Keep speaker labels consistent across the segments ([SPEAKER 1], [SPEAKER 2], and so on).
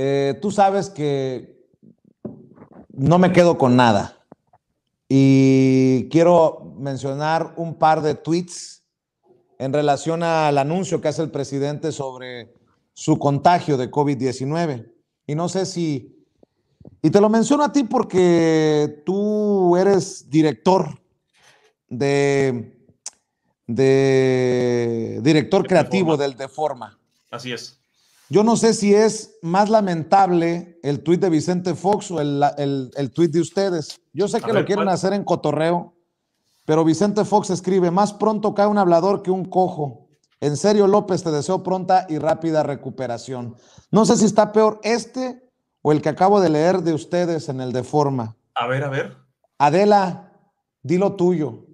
[SPEAKER 1] Eh, tú sabes que no me quedo con nada. Y quiero mencionar un par de tweets en relación al anuncio que hace el presidente sobre su contagio de COVID-19. Y no sé si y te lo menciono a ti porque tú eres director de, director creativo del Deforma. Así es. Yo no sé si es más lamentable el tuit de Vicente Fox o el, tuit de ustedes. Yo sé que lo quieren hacer en cotorreo, pero Vicente Fox escribe, más pronto cae un hablador que un cojo. En serio, López, te deseo pronta y rápida recuperación. No sé si está peor este o el que acabo de leer de ustedes en el de forma.
[SPEAKER 2] A ver, a ver.
[SPEAKER 1] Adela, di lo tuyo.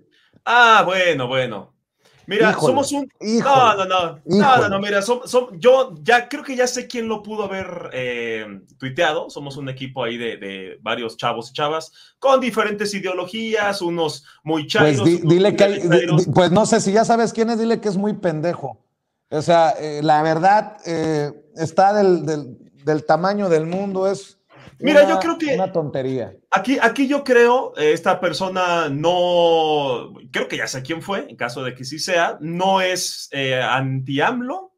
[SPEAKER 2] Ah, bueno, bueno.
[SPEAKER 1] Mira, somos un. no, no,
[SPEAKER 2] no. No, mira, yo ya creo que ya sé quién lo pudo haber eh, tuiteado. Somos un equipo ahí de, varios chavos y chavas con diferentes ideologías, unos muy chavos. Pues, dile que, pues no sé
[SPEAKER 1] si ya sabes quién es, dile que es muy pendejo. O sea, eh, la verdad eh, está del tamaño del mundo, es Mira, yo creo que... Una tontería. Aquí, aquí yo creo,
[SPEAKER 2] eh, esta persona no, creo que ya sé quién fue, en caso de que sí sea, no es eh, anti-AMLO.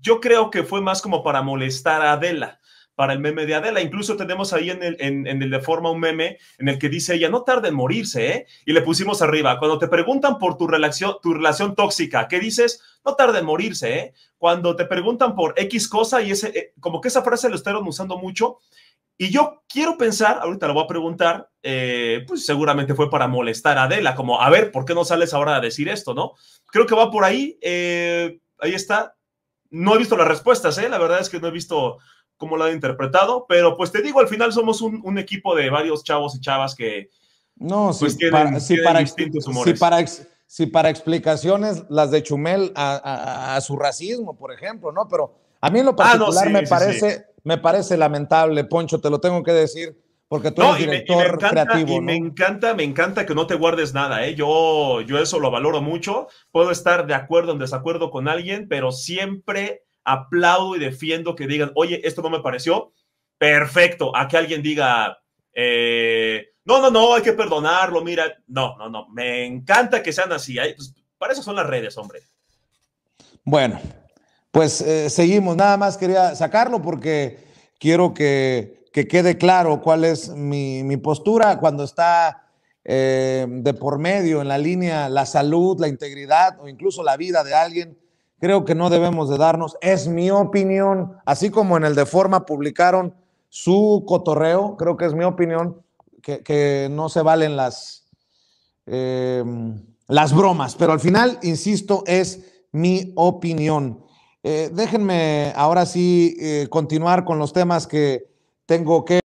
[SPEAKER 2] Yo creo que fue más como para molestar a Adela para el meme de Adela. Incluso tenemos ahí en el, en, el de forma un meme en el que dice ella, no tarde en morirse, ¿eh? Y le pusimos arriba, cuando te preguntan por tu relación, tu relación tóxica, ¿qué dices? No tarde en morirse, ¿eh? Cuando te preguntan por X cosa y ese, eh, como que esa frase lo estuvieron usando mucho y yo quiero pensar, ahorita lo voy a preguntar, eh, pues seguramente fue para molestar a Adela, como, a ver, ¿por qué no sales ahora a decir esto, no? Creo que va por ahí, eh, ahí está. No he visto las respuestas, ¿eh? la verdad es que no he visto cómo lo han interpretado, pero pues te digo, al final somos un, equipo de varios chavos y chavas que...
[SPEAKER 1] No, pues tienen, para, para, distintos humores. si, para, explicaciones las de Chumel a, su racismo, por ejemplo, ¿no? Pero a mí en lo ah, particular me parece me parece lamentable, Poncho, te lo tengo que decir. Porque tú eres director me, encanta, creativo. me
[SPEAKER 2] encanta, me encanta que no te guardes nada, ¿eh? Yo, yo eso lo valoro mucho. Puedo estar de acuerdo o en desacuerdo con alguien, pero siempre aplaudo y defiendo que digan, oye, esto no me pareció. Perfecto. A que alguien diga, eh, no, no, no, hay que perdonarlo, mira. No, no, no. Me encanta que sean así. Pues, para eso son las redes, hombre.
[SPEAKER 1] Bueno, pues eh, seguimos. Nada más quería sacarlo porque quiero que, quede claro cuál es mi, postura cuando está eh, de por medio en la línea la salud, la integridad o incluso la vida de alguien. Creo que no debemos de darnos, es mi opinión, así como en el de forma publicaron su cotorreo, creo que es mi opinión, que, no se valen las, eh, las bromas, pero al final, insisto, es mi opinión. Eh, déjenme ahora sí eh, continuar con los temas que tengo que